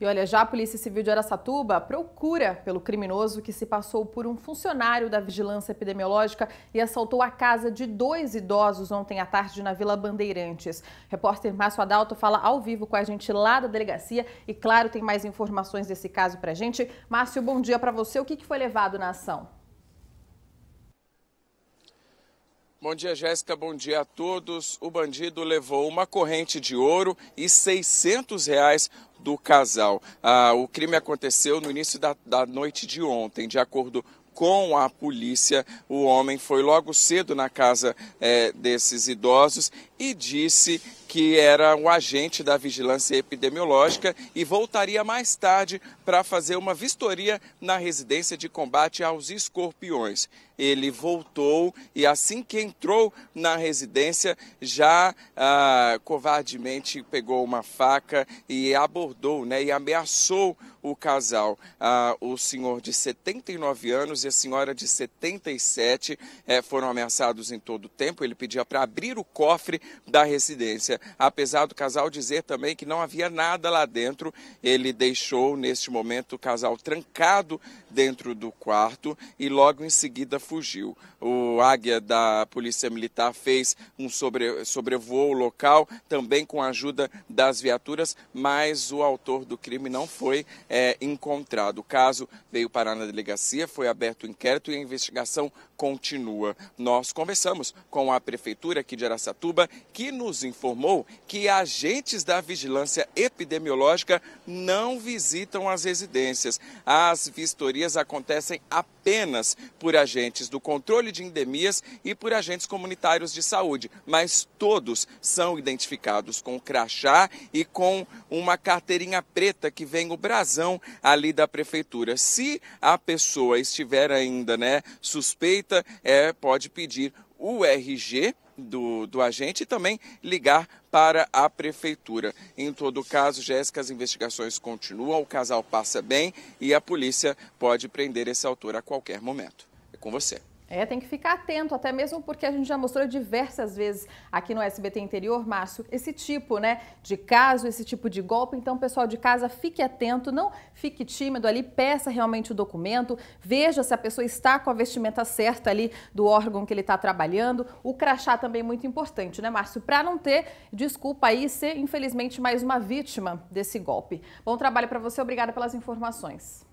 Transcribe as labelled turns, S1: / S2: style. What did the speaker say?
S1: E olha, já a Polícia Civil de Araçatuba procura pelo criminoso que se passou por um funcionário da Vigilância Epidemiológica e assaltou a casa de dois idosos ontem à tarde na Vila Bandeirantes. O repórter Márcio Adalto fala ao vivo com a gente lá da delegacia e, claro, tem mais informações desse caso pra gente. Márcio, bom dia para você. O que foi levado na ação?
S2: Bom dia, Jéssica. Bom dia a todos. O bandido levou uma corrente de ouro e 600 reais do casal. Ah, o crime aconteceu no início da, da noite de ontem, de acordo com a polícia. O homem foi logo cedo na casa é, desses idosos e disse que era um agente da vigilância epidemiológica e voltaria mais tarde para fazer uma vistoria na residência de combate aos escorpiões. Ele voltou e assim que entrou na residência, já ah, covardemente pegou uma faca e abordou né, e ameaçou o casal. Ah, o senhor de 79 anos e a senhora de 77 eh, foram ameaçados em todo o tempo. Ele pedia para abrir o cofre da residência apesar do casal dizer também que não havia nada lá dentro. Ele deixou, neste momento, o casal trancado dentro do quarto e logo em seguida fugiu. O águia da Polícia Militar fez um sobre, sobrevoo local, também com a ajuda das viaturas, mas o autor do crime não foi é, encontrado. O caso veio parar na delegacia, foi aberto o inquérito e a investigação continua. Nós conversamos com a prefeitura aqui de Aracatuba, que nos informou que agentes da vigilância epidemiológica não visitam as residências. As vistorias acontecem apenas por agentes do controle de endemias e por agentes comunitários de saúde, mas todos são identificados com crachá e com uma carteirinha preta que vem o brasão ali da prefeitura. Se a pessoa estiver ainda, né, suspeita, é, pode pedir o RG do, do agente e também ligar para a prefeitura. Em todo caso, Jéssica, as investigações continuam, o casal passa bem e a polícia pode prender esse autor a qualquer momento. É com você.
S1: É, tem que ficar atento, até mesmo porque a gente já mostrou diversas vezes aqui no SBT Interior, Márcio, esse tipo né, de caso, esse tipo de golpe. Então, pessoal de casa, fique atento, não fique tímido ali, peça realmente o documento, veja se a pessoa está com a vestimenta certa ali do órgão que ele está trabalhando. O crachá também é muito importante, né, Márcio? Para não ter desculpa aí ser, infelizmente, mais uma vítima desse golpe. Bom trabalho para você, obrigada pelas informações.